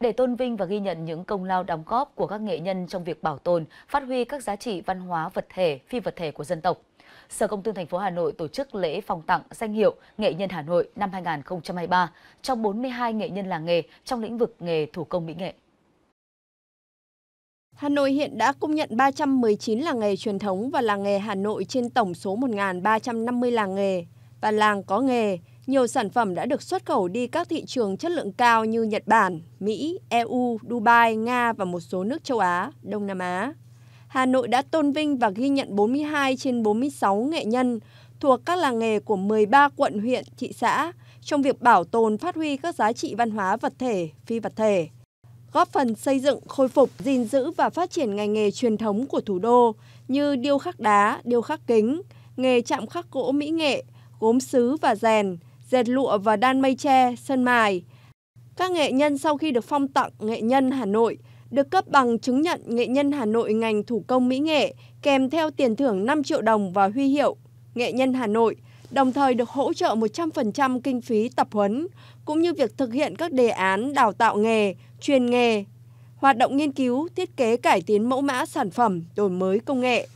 Để tôn vinh và ghi nhận những công lao đóng góp của các nghệ nhân trong việc bảo tồn, phát huy các giá trị văn hóa vật thể, phi vật thể của dân tộc, Sở Công Thương thành phố Hà Nội tổ chức lễ phòng tặng danh hiệu Nghệ nhân Hà Nội năm 2023 cho 42 nghệ nhân làng nghề trong lĩnh vực nghề thủ công mỹ nghệ. Hà Nội hiện đã công nhận 319 làng nghề truyền thống và làng nghề Hà Nội trên tổng số 1.350 làng nghề và làng có nghề, nhiều sản phẩm đã được xuất khẩu đi các thị trường chất lượng cao như Nhật Bản, Mỹ, EU, Dubai, Nga và một số nước châu Á, Đông Nam Á. Hà Nội đã tôn vinh và ghi nhận 42 trên 46 nghệ nhân thuộc các làng nghề của 13 quận huyện, thị xã trong việc bảo tồn phát huy các giá trị văn hóa vật thể, phi vật thể, góp phần xây dựng, khôi phục, gìn giữ và phát triển ngành nghề truyền thống của thủ đô như điêu khắc đá, điêu khắc kính, nghề chạm khắc gỗ mỹ nghệ, gốm sứ và rèn, dệt lụa và đan mây tre, sơn mài. Các nghệ nhân sau khi được phong tặng nghệ nhân Hà Nội được cấp bằng chứng nhận nghệ nhân Hà Nội ngành thủ công mỹ nghệ kèm theo tiền thưởng 5 triệu đồng và huy hiệu nghệ nhân Hà Nội, đồng thời được hỗ trợ 100% kinh phí tập huấn cũng như việc thực hiện các đề án đào tạo nghề, truyền nghề, hoạt động nghiên cứu, thiết kế cải tiến mẫu mã sản phẩm, đổi mới công nghệ.